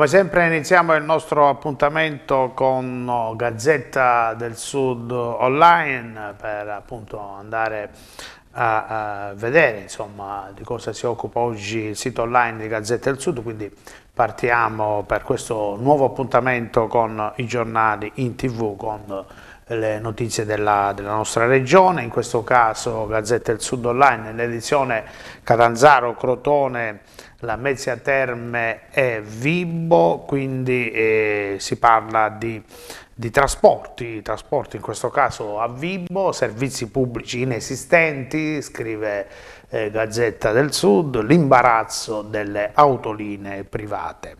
Come sempre iniziamo il nostro appuntamento con Gazzetta del Sud online per appunto andare a, a vedere insomma, di cosa si occupa oggi il sito online di Gazzetta del Sud, quindi partiamo per questo nuovo appuntamento con i giornali in tv con le notizie della, della, nostra regione, in questo caso Gazzetta del Sud Online, nell'edizione Catanzaro, Crotone, la Mezzia Terme è Vibo, quindi eh, si parla di, di trasporti, trasporti in questo caso a Vibo, servizi pubblici inesistenti, scrive eh, Gazzetta del Sud, l'imbarazzo delle autoline private.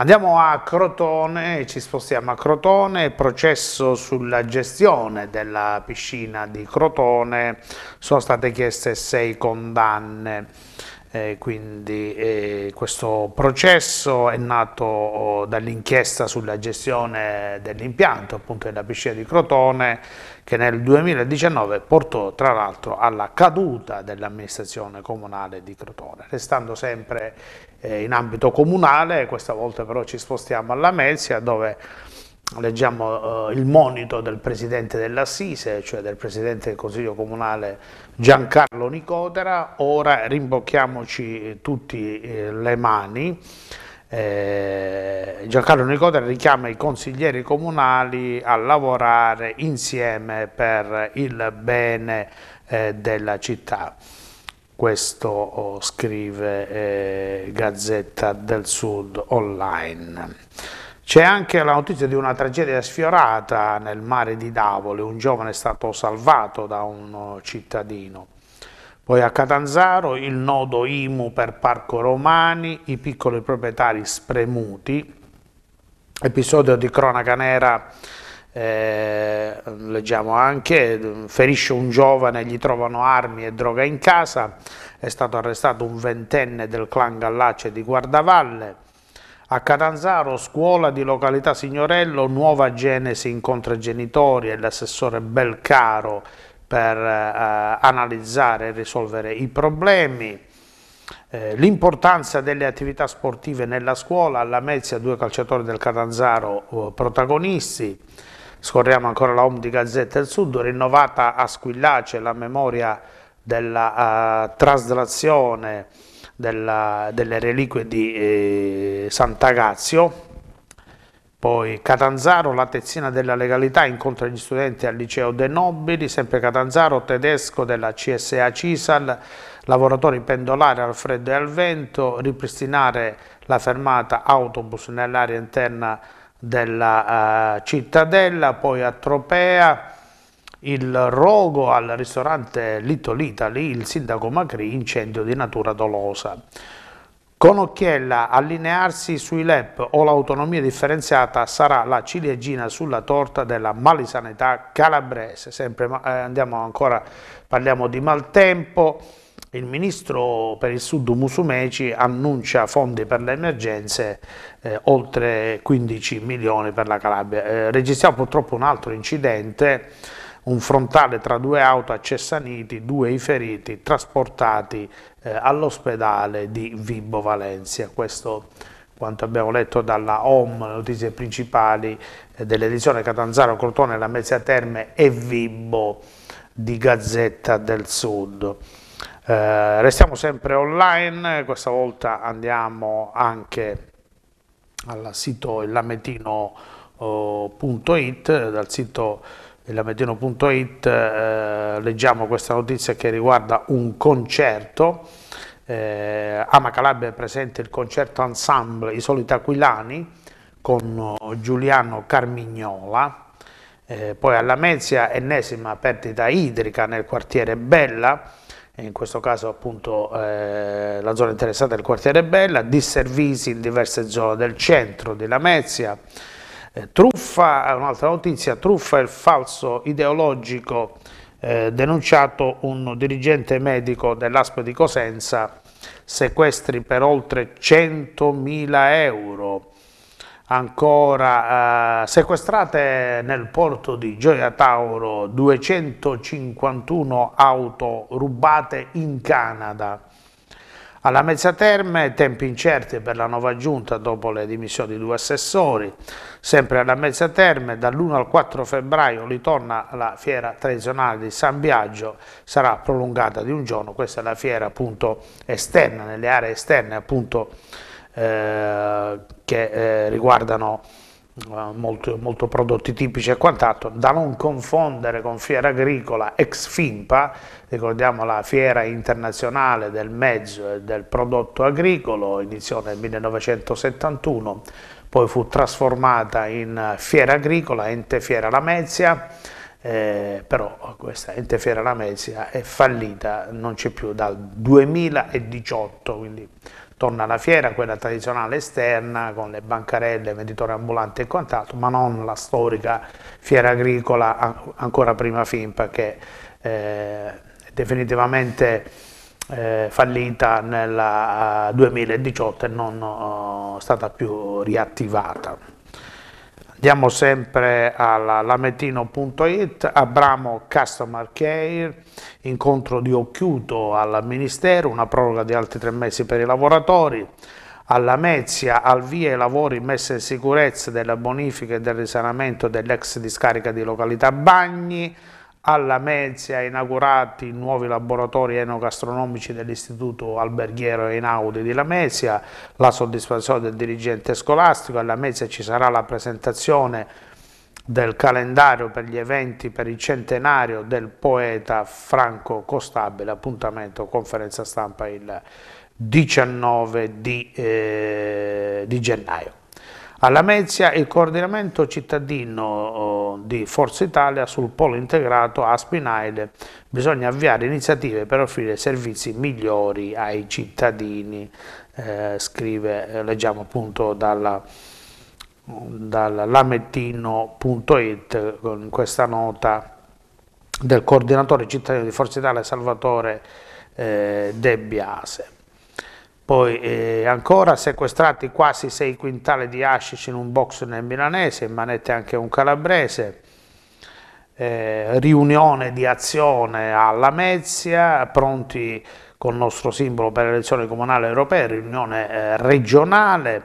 Andiamo a Crotone, ci spostiamo a Crotone, processo sulla gestione della piscina di Crotone, sono state chieste sei condanne. Eh, quindi eh, questo processo è nato oh, dall'inchiesta sulla gestione dell'impianto appunto della piscina di Crotone che nel 2019 portò tra l'altro alla caduta dell'amministrazione comunale di Crotone. Restando sempre eh, in ambito comunale, questa volta però ci spostiamo alla Mezia dove leggiamo oh, il monito del presidente dell'Assise, cioè del presidente del Consiglio Comunale Giancarlo Nicotera, ora rimbocchiamoci eh, tutti eh, le mani. Eh, Giancarlo Nicotera richiama i consiglieri comunali a lavorare insieme per il bene eh, della città. Questo oh, scrive eh, Gazzetta del Sud online. C'è anche la notizia di una tragedia sfiorata nel mare di Davoli, un giovane è stato salvato da un uh, cittadino. Poi a Catanzaro il nodo IMU per Parco Romani, i piccoli proprietari spremuti, episodio di cronaca nera, eh, leggiamo anche, ferisce un giovane, gli trovano armi e droga in casa, è stato arrestato un ventenne del clan Gallace di Guardavalle, a Catanzaro, scuola di località Signorello, Nuova Genesi incontra genitori e l'assessore Belcaro per eh, analizzare e risolvere i problemi. Eh, L'importanza delle attività sportive nella scuola, alla Mezia due calciatori del Catanzaro eh, protagonisti. Scorriamo ancora la home di Gazzetta del Sud, rinnovata a Squillace la memoria della eh, traslazione della, delle reliquie di eh, Sant'Agazio, poi Catanzaro, la tezzina della legalità, incontra gli studenti al liceo De Nobili, sempre Catanzaro, tedesco della CSA Cisal, lavoratori pendolari al freddo e al vento, ripristinare la fermata autobus nell'area interna della uh, cittadella, poi a Tropea, il rogo al ristorante Little Italy, il sindaco Macri, incendio di natura dolosa. Con Occhiella, allinearsi sui LEP o l'autonomia differenziata sarà la ciliegina sulla torta della malisanità calabrese. Sempre, eh, andiamo ancora, parliamo di maltempo. Il ministro per il sud Musumeci annuncia fondi per le emergenze, eh, oltre 15 milioni per la Calabria. Eh, registriamo purtroppo un altro incidente un frontale tra due auto a Cessaniti, due i feriti trasportati eh, all'ospedale di Vibbo Valencia. Questo quanto abbiamo letto dalla OM, notizie principali eh, dell'edizione Catanzaro, Crotone, La Mezzia Terme e Vibbo di Gazzetta del Sud. Eh, restiamo sempre online, questa volta andiamo anche al sito lametino.it, oh, dal sito illamedino.it eh, leggiamo questa notizia che riguarda un concerto. Eh, Ama Calabria è presente il concerto ensemble I Soliti Aquilani con Giuliano Carmignola. Eh, poi alla Mezia, ennesima perdita idrica nel quartiere Bella, in questo caso appunto eh, la zona interessata è il quartiere Bella, disservizi in diverse zone del centro di Lamezia. Mezia eh, truffa, un'altra notizia, truffa e il falso ideologico eh, denunciato un dirigente medico dell'ASP di Cosenza, sequestri per oltre 100.000 euro ancora eh, sequestrate nel porto di Gioia Tauro 251 auto rubate in Canada. Alla mezza terme, tempi incerti per la nuova giunta dopo le dimissioni di due assessori. Sempre alla mezza terme, dall'1 al 4 febbraio ritorna la fiera tradizionale di San Biagio, sarà prolungata di un giorno, questa è la fiera appunto esterna, nelle aree esterne appunto eh, che eh, riguardano eh, molto, molto prodotti tipici e quant'altro, da non confondere con Fiera Agricola ex FIMPA, ricordiamo la fiera internazionale del mezzo e del prodotto agricolo, iniziò nel 1971, poi fu trasformata in Fiera Agricola, ente Fiera Lamezia, eh, però questa ente Fiera Lamezia è fallita, non c'è più dal 2018, quindi torna la fiera, quella tradizionale esterna, con le bancarelle, venditori ambulanti e quant'altro, ma non la storica fiera agricola, ancora prima FIMPA, che eh, definitivamente... Eh, fallita nel 2018 eh, e non uh, stata più riattivata. Andiamo sempre alla lamentino.it, Abramo Customer Care, incontro di Occhiuto al Ministero, una proroga di altri tre mesi per i lavoratori, alla Mezia, al via i lavori messa in sicurezza della bonifica e del risanamento dell'ex discarica di località Bagni, alla Mezia inaugurati i nuovi laboratori enogastronomici dell'Istituto Alberghiero Einaudi di Lamezia, la soddisfazione del dirigente scolastico, alla Mezia ci sarà la presentazione del calendario per gli eventi per il centenario del poeta Franco Costabile, appuntamento conferenza stampa il 19 di, eh, di gennaio. A Lamezia il coordinamento cittadino eh, di Forza Italia sul polo integrato Aspinaide bisogna avviare iniziative per offrire servizi migliori ai cittadini, eh, scrive, eh, leggiamo appunto dalla dall'amettino.it con questa nota del coordinatore cittadino di Forza Italia Salvatore eh, De Biase. Poi eh, ancora sequestrati quasi 6 quintali di hashish in un box nel milanese, in manette anche un calabrese. Eh, riunione di azione a Lamezia, pronti col nostro simbolo per le elezioni comunali europee, riunione eh, regionale,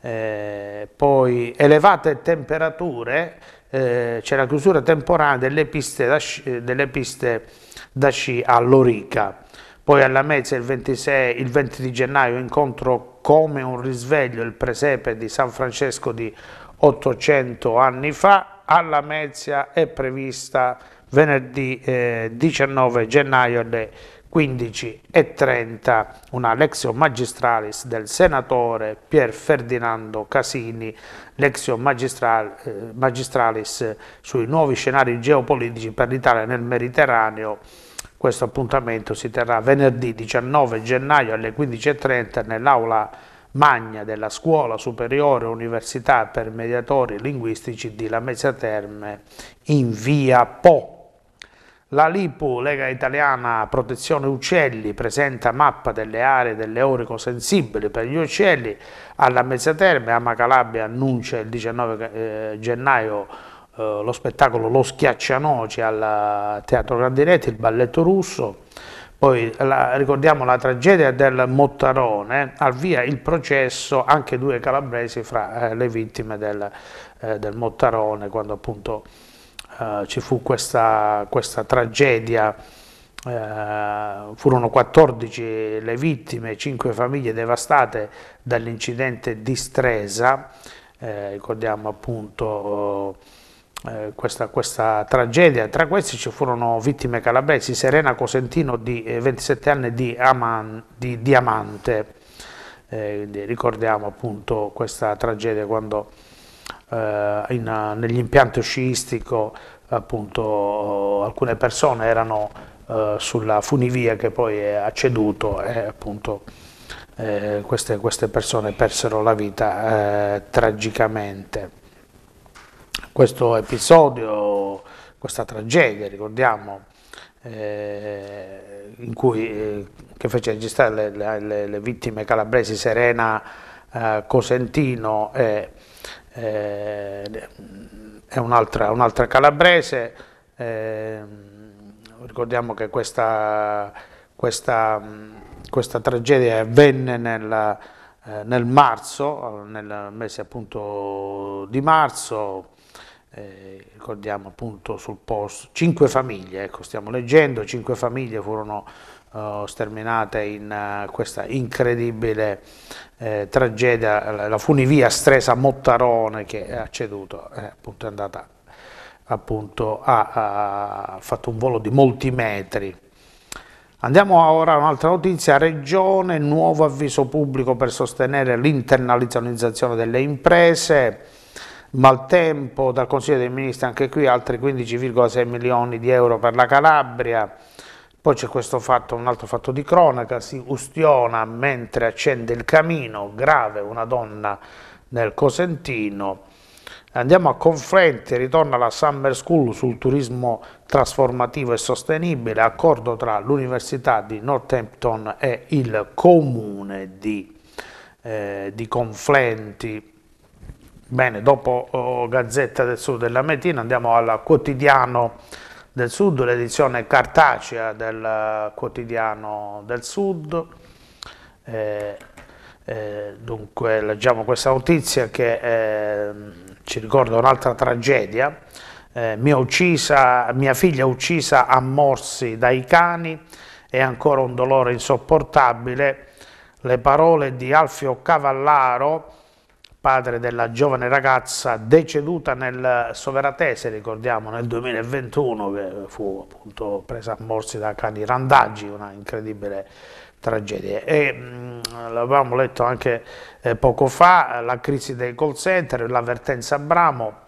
eh, poi elevate temperature, eh, c'è la chiusura temporanea delle piste da sci, eh, delle piste da sci a Lorica poi alla Mezza il, 26, il 20 di gennaio incontro come un risveglio il presepe di San Francesco di 800 anni fa, alla Mezia è prevista venerdì eh, 19 gennaio alle 15.30 una lexio magistralis del senatore Pier Ferdinando Casini, lexio magistral, eh, magistralis sui nuovi scenari geopolitici per l'Italia nel Mediterraneo questo appuntamento si terrà venerdì 19 gennaio alle 15.30 nell'aula magna della Scuola Superiore Università per Mediatori Linguistici di Lamezia Terme in via Po. La LIPU, Lega Italiana Protezione Uccelli, presenta mappa delle aree delle orico sensibili per gli uccelli alla Mezzaterme. Ama Calabria annuncia il 19 eh, gennaio eh, lo spettacolo Lo Schiaccianoci al Teatro Grandinetti, il balletto russo, poi la, ricordiamo la tragedia del Mottarone, al via il processo, anche due calabresi fra eh, le vittime del, eh, del, Mottarone, quando appunto eh, ci fu questa, questa tragedia eh, furono 14 le vittime, 5 famiglie devastate dall'incidente di Stresa, eh, ricordiamo appunto eh, questa, questa, tragedia. Tra questi ci furono vittime calabresi, Serena Cosentino di 27 eh, anni di, Aman, di Diamante. Eh, ricordiamo appunto questa tragedia quando eh, in, nell'impianto sciistico appunto alcune persone erano eh, sulla funivia che poi ha ceduto e appunto eh, queste, queste, persone persero la vita tragicamente questo episodio, questa tragedia, ricordiamo, eh, cui, eh, che fece registrare le, le, le vittime calabresi Serena eh, Cosentino e eh, un'altra, un calabrese. Eh, ricordiamo che questa, questa, questa tragedia avvenne nel, eh, nel marzo, nel mese appunto di marzo, eh, ricordiamo appunto sul post, cinque famiglie, ecco, stiamo leggendo, cinque famiglie furono uh, sterminate in uh, questa incredibile eh, tragedia, la, funivia stresa Mottarone che è ceduto, eh, appunto è andata appunto ha, ha fatto un volo di molti metri. Andiamo ora a un'altra notizia, Regione, nuovo avviso pubblico per sostenere l'internalizzazione delle imprese, maltempo, dal Consiglio dei Ministri anche qui altri 15,6 milioni di euro per la Calabria, poi c'è questo fatto, un altro fatto di cronaca, si ustiona mentre accende il camino, grave una donna nel Cosentino. Andiamo a Confrente, ritorna la Summer School sul turismo trasformativo e sostenibile, accordo tra l'Università di Northampton e il Comune di, eh, di Conflenti. Bene, dopo oh, Gazzetta del Sud della Metina andiamo al quotidiano del Sud, l'edizione cartacea del eh, quotidiano del Sud. Eh, eh, dunque leggiamo questa notizia che eh, ci ricorda un'altra tragedia. Eh, mia, uccisa, mia, figlia uccisa a morsi dai cani è ancora un dolore insopportabile. Le parole di Alfio Cavallaro padre della giovane ragazza deceduta nel Soveratese, ricordiamo nel 2021, che fu appunto presa a morsi da cani randaggi, una incredibile tragedia. E mm, l'avevamo letto anche eh, poco fa, la crisi dei call center, l'avvertenza Abramo,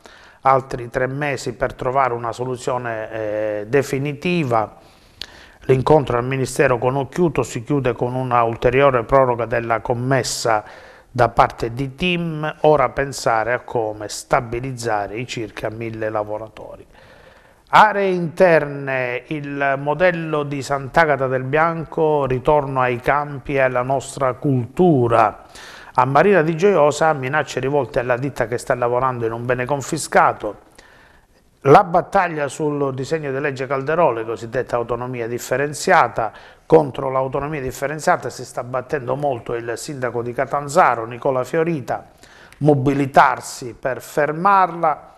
altri tre mesi per trovare una soluzione eh, definitiva. L'incontro al Ministero con Occhiuto si chiude con una ulteriore proroga della commessa da parte di team, ora pensare a come stabilizzare i circa mille lavoratori. Aree interne, il modello di Sant'Agata del Bianco, ritorno ai campi e alla nostra cultura. A Marina di Gioiosa minacce rivolte alla ditta che sta lavorando in un bene confiscato. La battaglia sul disegno di legge Calderone, cosiddetta autonomia differenziata, contro l'autonomia differenziata si sta battendo molto il sindaco di Catanzaro, Nicola Fiorita, mobilitarsi per fermarla.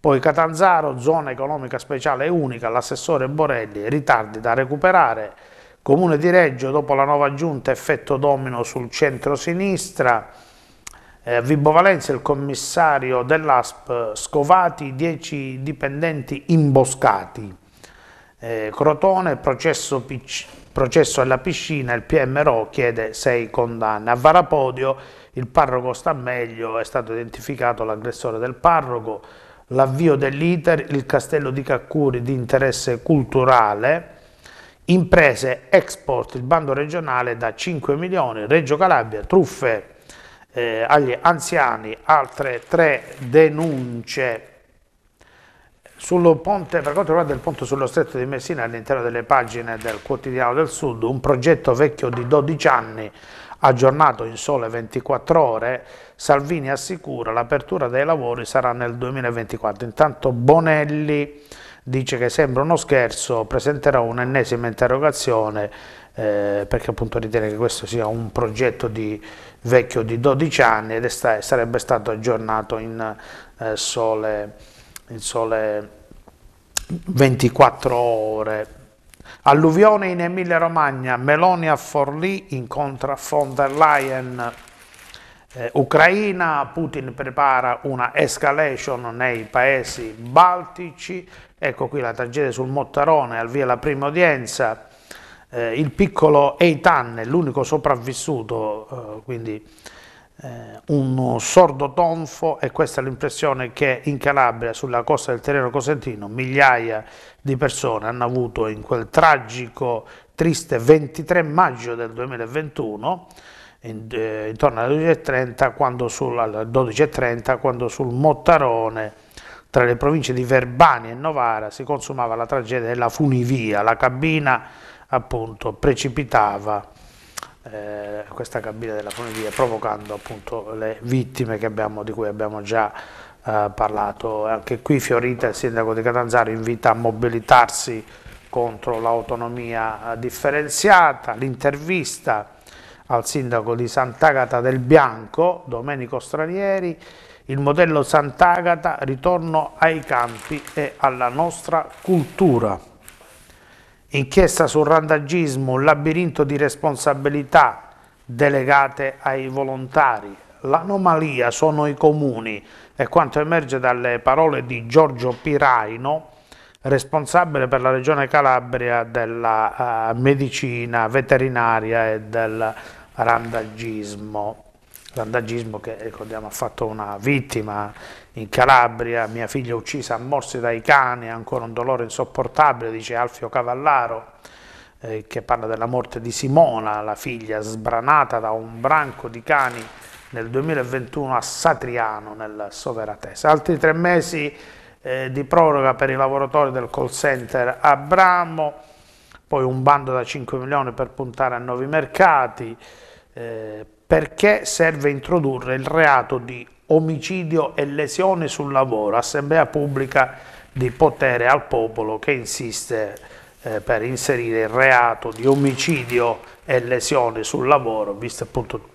Poi Catanzaro, zona economica speciale unica, l'assessore Borelli, ritardi da recuperare. Comune di Reggio, dopo la nuova giunta, effetto domino sul centro-sinistra. Eh, Vibo Valencia, il commissario dell'ASP, scovati 10 dipendenti imboscati. Eh, Crotone, processo PC Processo alla piscina, il PM Ro chiede sei condanne. A Varapodio il parroco sta meglio, è stato identificato l'aggressore del parroco, l'avvio dell'iter, il castello di Caccuri di interesse culturale, imprese export, il bando regionale da 5 milioni, Reggio Calabria, truffe eh, agli anziani, altre tre denunce sul ponte, per quanto riguarda il ponte sullo stretto di Messina, all'interno delle pagine del quotidiano del Sud, un progetto vecchio di 12 anni, aggiornato in sole 24 ore, Salvini assicura l'apertura dei lavori sarà nel 2024. Intanto Bonelli dice che sembra uno scherzo, presenterà un'ennesima interrogazione eh, perché appunto ritiene che questo sia un progetto di, vecchio di 12 anni ed sta, sarebbe stato aggiornato in eh, sole 24 ore il sole 24 ore. Alluvione in Emilia Romagna, Meloni a Forlì incontra von der Leyen. Eh, Ucraina, Putin prepara una escalation nei paesi baltici, ecco qui la tragedia sul Mottarone, al via la prima udienza, eh, il piccolo Eitan, l'unico sopravvissuto, eh, quindi eh, un sordo tonfo e questa è l'impressione che in Calabria, sulla costa del Terreno Cosentino, migliaia di persone hanno avuto in quel tragico, triste 23 maggio del 2021, in, eh, intorno alle 12.30, quando, sul, 12 quando sul Mottarone tra le province di Verbani e Novara si consumava la tragedia della funivia, la cabina appunto precipitava eh, questa cabina della funivia provocando appunto le vittime abbiamo, di cui abbiamo già eh, parlato. Anche qui Fiorita, il sindaco di Catanzaro, invita a mobilitarsi contro l'autonomia eh, differenziata, l'intervista al sindaco di Sant'Agata del Bianco, Domenico Stranieri, il modello Sant'Agata, ritorno ai campi e alla nostra cultura. Inchiesta sul randagismo, un labirinto di responsabilità delegate ai volontari. L'anomalia sono i comuni, è quanto emerge dalle parole di Giorgio Piraino, responsabile per la regione Calabria della uh, medicina veterinaria e del randagismo randagismo che ricordiamo ha fatto una vittima in Calabria, mia figlia uccisa a morsi dai cani, ancora un dolore insopportabile, dice Alfio Cavallaro, eh, che parla della morte di Simona, la figlia sbranata da un branco di cani nel 2021 a Satriano, nel Soveratese. Altri tre mesi eh, di proroga per i lavoratori del call center a Bramo, poi un bando da 5 milioni per puntare a nuovi mercati, eh, perché serve introdurre il reato di omicidio e lesione sul lavoro, assemblea pubblica di potere al popolo che insiste eh, per inserire il reato di omicidio e lesione sul lavoro, viste appunto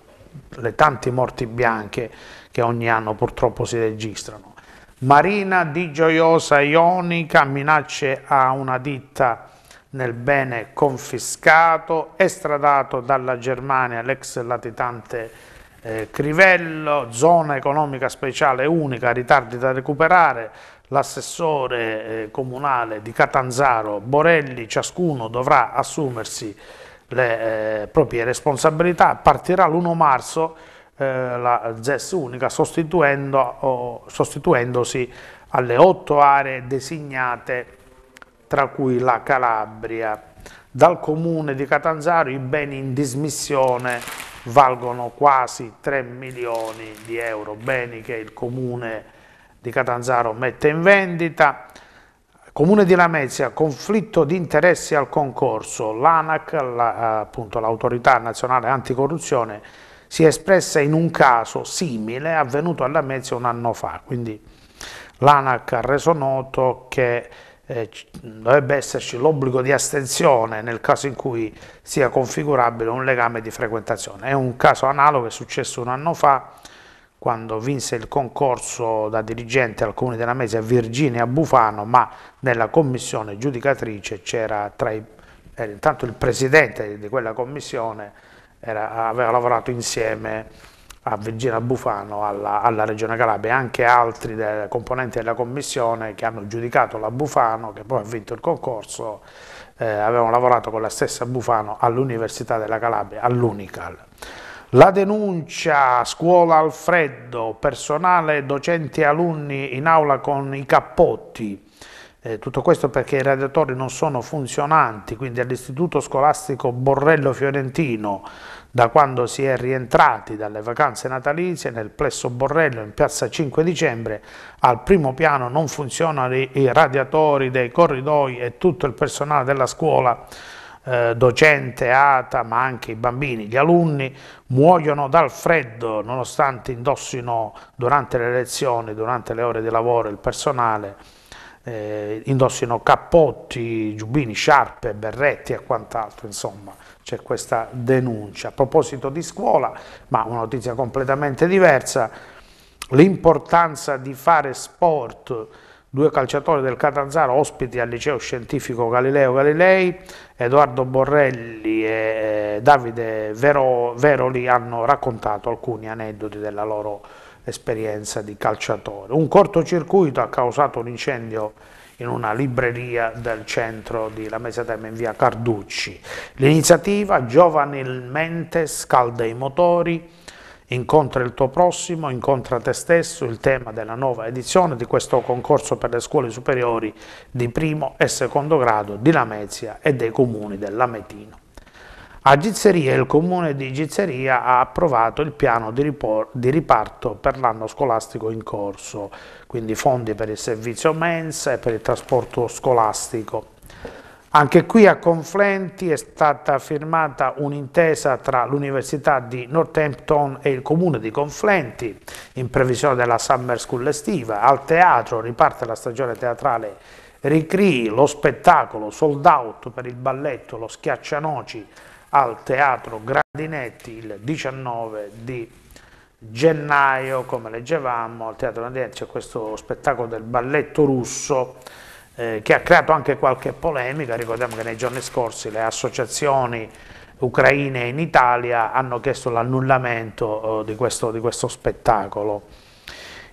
le tante morti bianche che ogni anno purtroppo si registrano. Marina di Gioiosa Ionica minacce a una ditta nel bene confiscato, estradato dalla Germania l'ex latitante eh, Crivello, zona economica speciale unica, ritardi da recuperare, l'assessore eh, comunale di Catanzaro Borelli, ciascuno dovrà assumersi le eh, proprie responsabilità, partirà l'1 marzo eh, la ZES unica sostituendo, oh, sostituendosi alle otto aree designate tra cui la Calabria. Dal comune di Catanzaro i beni in dismissione valgono quasi 3 milioni di euro, beni che il comune di Catanzaro mette in vendita. Comune di Lamezia, conflitto di interessi al concorso. L'ANAC, l'autorità nazionale anticorruzione, si è espressa in un caso simile avvenuto a Lamezia un anno fa. Quindi l'ANAC ha reso noto che eh, dovrebbe esserci l'obbligo di astensione nel caso in cui sia configurabile un legame di frequentazione. È un caso analogo, è successo un anno fa, quando vinse il concorso da dirigente al Comune della Mesia Virginia Bufano, ma nella commissione giudicatrice c'era tra i... Eh, intanto il presidente di quella commissione era, aveva lavorato insieme a Virginia Bufano, alla, alla Regione Calabria e anche altri de, componenti della commissione che hanno giudicato la Bufano, che poi ha vinto il concorso, eh, avevano lavorato con la stessa Bufano all'Università della Calabria, all'Unical. La denuncia scuola al freddo, personale, docenti e alunni in aula con i cappotti. Eh, tutto questo perché i radiatori non sono funzionanti, quindi all'istituto scolastico Borrello Fiorentino da quando si è rientrati dalle vacanze natalizie nel plesso Borrello in piazza 5 dicembre, al primo piano non funzionano i radiatori dei corridoi e tutto il personale della scuola, eh, docente, ATA, ma anche i bambini, gli alunni muoiono dal freddo nonostante indossino durante le lezioni, durante le ore di lavoro il personale, eh, indossino cappotti, giubbini, sciarpe, berretti e quant'altro, insomma c'è questa denuncia. A proposito di scuola, ma una notizia completamente diversa, l'importanza di fare sport due calciatori del Catanzaro ospiti al liceo scientifico Galileo Galilei, Edoardo Borrelli e eh, Davide Vero, Veroli hanno raccontato alcuni aneddoti della loro esperienza di calciatore. Un cortocircuito ha causato un incendio in una libreria del centro di La Mesetema in via Carducci. L'iniziativa Giovanilmente scalda i motori, incontra il tuo prossimo, incontra te stesso, il tema della nuova edizione di questo concorso per le scuole superiori di primo e secondo grado di Lamezia e dei comuni dell'Ametino. A Gizzeria il comune di Gizzeria ha approvato il piano di, di riparto per l'anno scolastico in corso, quindi fondi per il servizio mensa e per il trasporto scolastico. Anche qui a Conflenti è stata firmata un'intesa tra l'Università di Northampton e il Comune di Conflenti in previsione della Summer School estiva. Al teatro riparte la stagione teatrale Ricri, lo spettacolo sold out per il balletto, lo schiaccianoci al Teatro Grandinetti il 19 di gennaio, come leggevamo, al Teatro Grandinetti c'è questo spettacolo del balletto russo eh, che ha creato anche qualche polemica, ricordiamo che nei giorni scorsi le associazioni ucraine in Italia hanno chiesto l'annullamento eh, di, di, questo, spettacolo.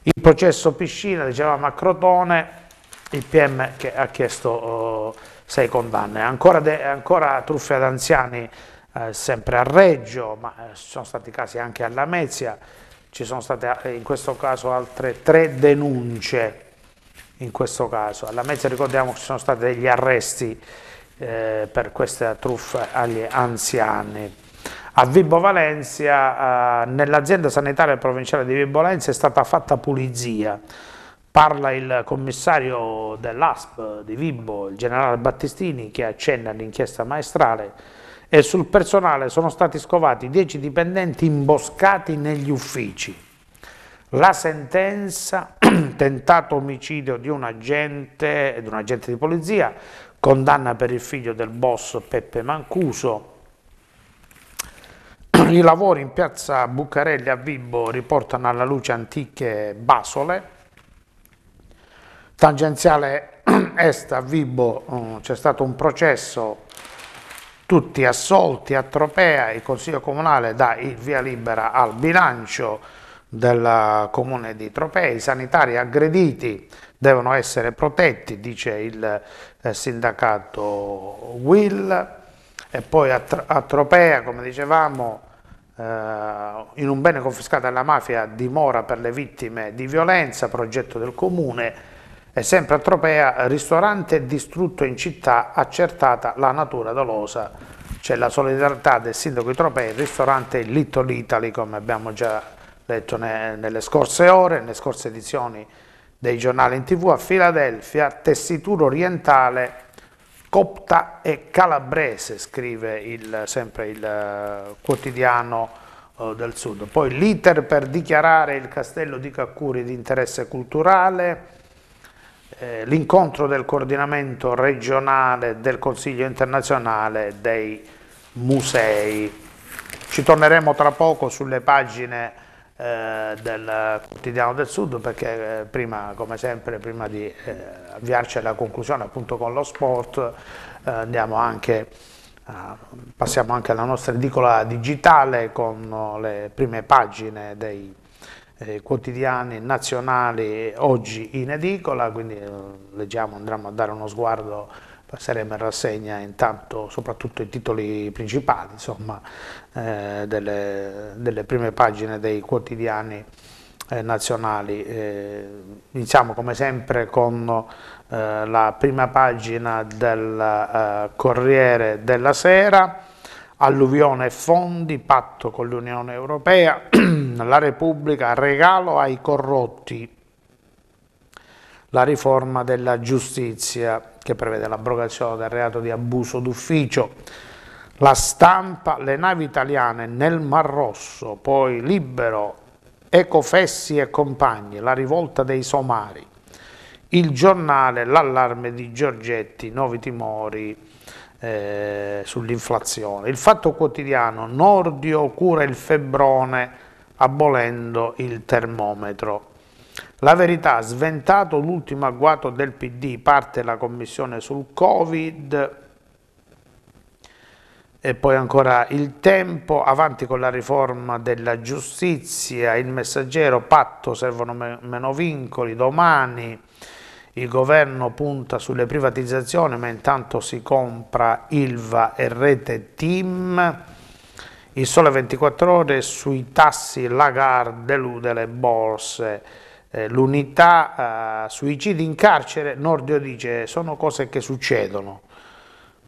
Il processo Piscina, dicevamo a Crotone, il PM che ha chiesto... Eh, sei condanne. Ancora, de, ancora truffe ad anziani eh, sempre a Reggio, ma eh, ci sono stati casi anche a Lamezia, ci sono state eh, in questo caso altre tre denunce, in questo caso. A Lamezia ricordiamo che ci sono stati degli arresti eh, per queste truffe agli anziani. A Vibo Valencia, eh, nell'azienda sanitaria provinciale di Vibo Valencia è stata fatta pulizia Parla il commissario dell'ASP di Vibbo, il generale Battistini, che accenna all'inchiesta maestrale e sul personale sono stati scovati 10 dipendenti imboscati negli uffici. La sentenza, tentato omicidio di un agente, di un agente di polizia, condanna per il figlio del boss Peppe Mancuso, i lavori in piazza Bucarelli a Vibbo riportano alla luce antiche basole Tangenziale Est a Vibo eh, c'è stato un processo, tutti assolti a Tropea, il Consiglio Comunale dà il via libera al bilancio del Comune di Tropea, i sanitari aggrediti devono essere protetti, dice il eh, sindacato Will, e poi a, a Tropea, come dicevamo, eh, in un bene confiscato alla mafia dimora per le vittime di violenza, progetto del comune, e sempre a Tropea, ristorante distrutto in città, accertata la natura dolosa. C'è la solidarietà del sindaco di Tropea, il ristorante Little Italy, come abbiamo già letto nelle scorse ore, nelle scorse edizioni dei giornali in tv, a Filadelfia, tessitura orientale, copta e calabrese, scrive il, sempre il eh, quotidiano eh, del sud. Poi l'iter per dichiarare il castello di Caccuri di interesse culturale, eh, l'incontro del coordinamento regionale del Consiglio internazionale dei musei. Ci torneremo tra poco sulle pagine eh, del quotidiano del Sud perché eh, prima, come sempre, prima di avviarci alla conclusione appunto con lo sport, anche, passiamo anche alla nostra edicola digitale con le prime pagine dei eh, quotidiani nazionali oggi in edicola, quindi eh, leggiamo, andremo a dare uno sguardo, passeremo in rassegna intanto soprattutto i titoli principali insomma, eh, delle, delle, prime pagine dei quotidiani eh, nazionali. Eh, iniziamo come sempre con eh, la prima pagina del Corriere della Sera, alluvione e fondi, patto con l'Unione Europea, la Repubblica regalo ai corrotti, la riforma della giustizia che prevede l'abrogazione del reato di abuso d'ufficio, la stampa, le navi italiane nel Mar Rosso, poi Libero, Ecofessi e compagni, la rivolta dei somari, il giornale, l'allarme di Giorgetti, nuovi timori eh, sull'inflazione. Il fatto quotidiano, Nordio cura il febbrone, abolendo il termometro. La verità, sventato l'ultimo agguato del PD, parte la commissione sul Covid e poi ancora il tempo, avanti con la riforma della giustizia, il messaggero, patto, servono me meno vincoli, domani il governo punta sulle privatizzazioni ma intanto si compra Ilva e Rete Team il sole 24 ore sui tassi Lagarde delude le borse. Eh, L'unità eh, suicidi in carcere, Nordio dice, sono cose che succedono.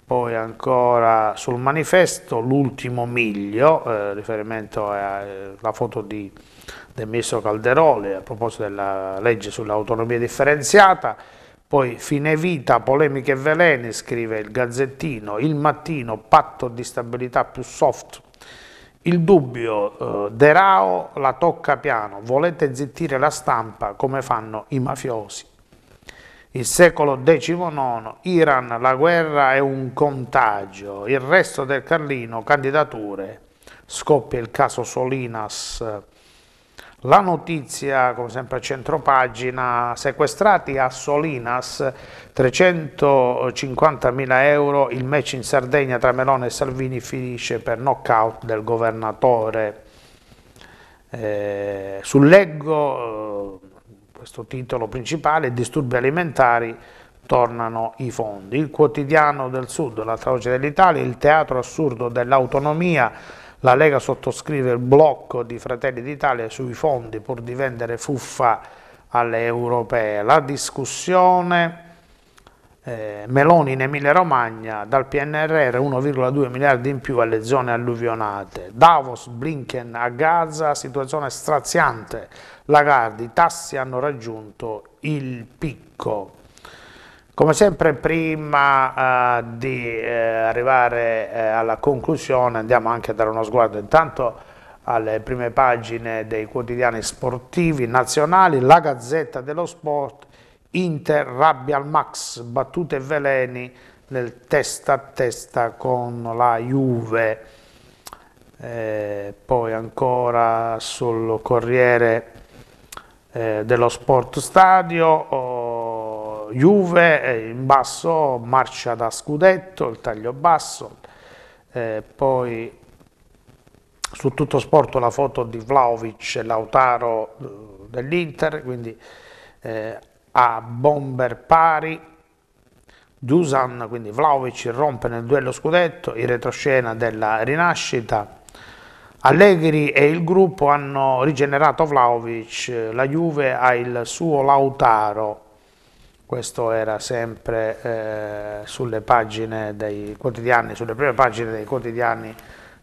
Poi ancora sul manifesto, l'ultimo miglio, eh, riferimento alla eh, foto di, del ministro Calderoli a proposito della legge sull'autonomia differenziata. Poi fine vita, polemiche e veleni, scrive il Gazzettino, il mattino, patto di stabilità più soft il dubbio, eh, De Rao la tocca piano, volete zittire la stampa come fanno i mafiosi. Il secolo XIX, Iran, la guerra è un contagio, il resto del Carlino, candidature, scoppia il caso Solinas, la notizia, come sempre a centropagina, sequestrati a Solinas 350.000 euro, il match in Sardegna tra Melone e Salvini finisce per knockout del governatore. Eh, sul leggo, eh, questo titolo principale, disturbi alimentari, tornano i fondi. Il quotidiano del sud, la tragedia dell'Italia, il teatro assurdo dell'autonomia, la Lega sottoscrive il blocco di Fratelli d'Italia sui fondi pur di vendere fuffa alle europee. La discussione eh, Meloni in Emilia Romagna dal PNRR 1,2 miliardi in più alle zone alluvionate. Davos, Blinken a Gaza, situazione straziante. Lagardi, i tassi hanno raggiunto il picco. Come sempre prima eh, di eh, arrivare eh, alla conclusione andiamo anche a dare uno sguardo intanto alle prime pagine dei quotidiani sportivi nazionali, la Gazzetta dello Sport, Inter rabbia al max, battute e veleni nel testa a testa con la Juve. Eh, poi ancora sul Corriere eh, dello Sport Stadio, oh, Juve eh, in basso marcia da scudetto, il taglio basso, eh, poi su tutto sport la foto di Vlaovic e Lautaro eh, dell'Inter, quindi eh, a bomber pari, Dusan, quindi Vlaovic rompe nel duello scudetto, in retroscena della rinascita, Allegri e il gruppo hanno rigenerato Vlaovic, eh, la Juve ha il suo Lautaro, questo era sempre eh, sulle pagine dei quotidiani, sulle prime pagine dei quotidiani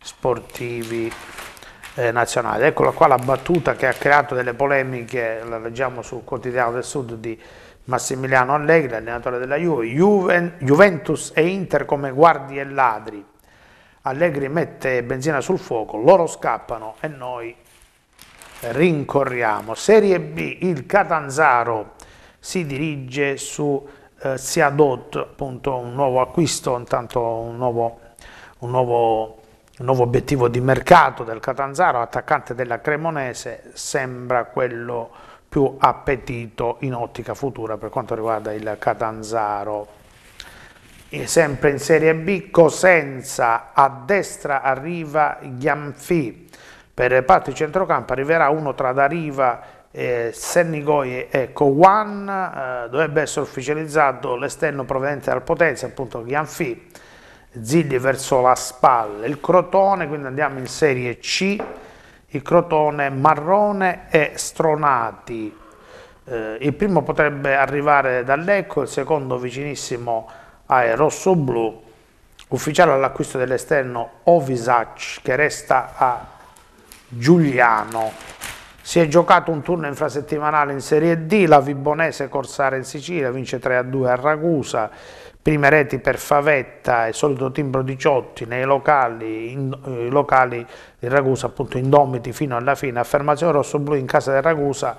sportivi eh, nazionali. Eccola qua la battuta che ha creato delle polemiche, la leggiamo sul quotidiano del sud di Massimiliano Allegri, allenatore della Juve, Juven Juventus e Inter come guardie e ladri. Allegri mette benzina sul fuoco, loro scappano e noi rincorriamo. Serie B, il Catanzaro si dirige su eh, Seadot, appunto un nuovo acquisto, intanto un nuovo, un nuovo il nuovo obiettivo di mercato del Catanzaro, attaccante della Cremonese, sembra quello più appetito in ottica futura per quanto riguarda il Catanzaro. E sempre in Serie B, Cosenza, a destra arriva Gianfi, per parti centrocampo arriverà uno tra Dariva eh, Sennigoye e Kowan, eh, dovrebbe essere ufficializzato l'esterno proveniente dal Potenza, appunto Gianfi, Zilli verso la spalla, il Crotone, quindi andiamo in Serie C, il Crotone Marrone e Stronati, eh, il primo potrebbe arrivare dall'Ecco, il secondo vicinissimo ai Rossoblu, ufficiale all'acquisto dell'esterno Ovisac che resta a Giuliano. Si è giocato un turno infrasettimanale in Serie D, la Vibonese Corsara in Sicilia vince 3-2 a Ragusa, prime reti per Favetta e solito timbro di Ciotti nei locali, in, eh, locali di Ragusa, appunto indomiti fino alla fine, affermazione rosso-blu in casa del Ragusa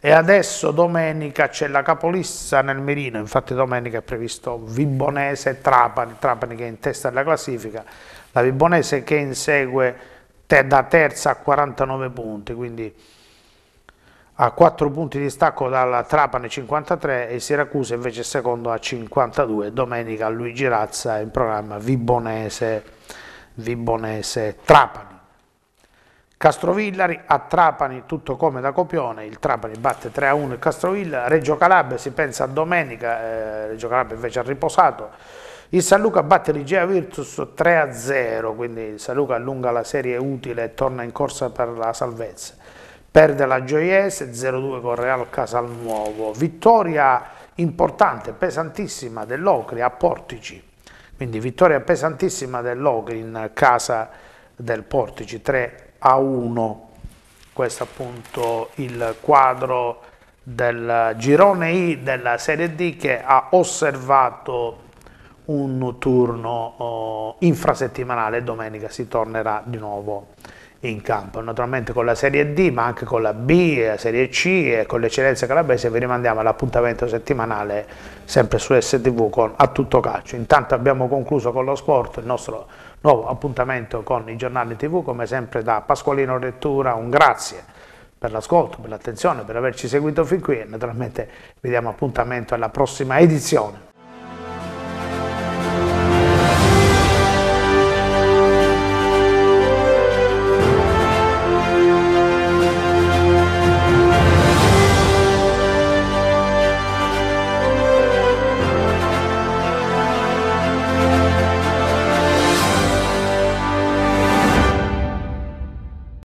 e adesso domenica c'è la capolista nel mirino, infatti domenica è previsto Vibonese Trapani, Trapani che è in testa della classifica, la Vibonese che insegue da terza a 49 punti, quindi a 4 punti di stacco dalla Trapane 53 e Siracusa invece secondo a 52, domenica Luigi Razza in programma Vibonese, Vibonese Trapani. Castrovillari a Trapani tutto come da copione, il Trapani batte 3 a 1 il Castrovilla, Reggio Calabria si pensa a domenica, eh, Reggio Calabria invece ha riposato, il San Luca batte l'Igea Virtus 3 a 0, quindi il San Luca allunga la serie utile e torna in corsa per la salvezza. Perde la Gioiese 0-2 con Real Casalnuovo. Vittoria importante, pesantissima dell'Ocri a Portici. Quindi vittoria pesantissima dell'Ocri in casa del Portici 3-1. Questo appunto il quadro del girone I della Serie D che ha osservato un turno oh, infrasettimanale. Domenica si tornerà di nuovo in campo, naturalmente con la Serie D ma anche con la B, la Serie C e con l'eccellenza calabrese vi rimandiamo all'appuntamento settimanale sempre su STV con A Tutto Calcio. Intanto abbiamo concluso con lo sport, il nostro nuovo appuntamento con i giornali TV come sempre da Pasqualino Rettura, un grazie per l'ascolto, per l'attenzione, per averci seguito fin qui e naturalmente vi diamo appuntamento alla prossima edizione.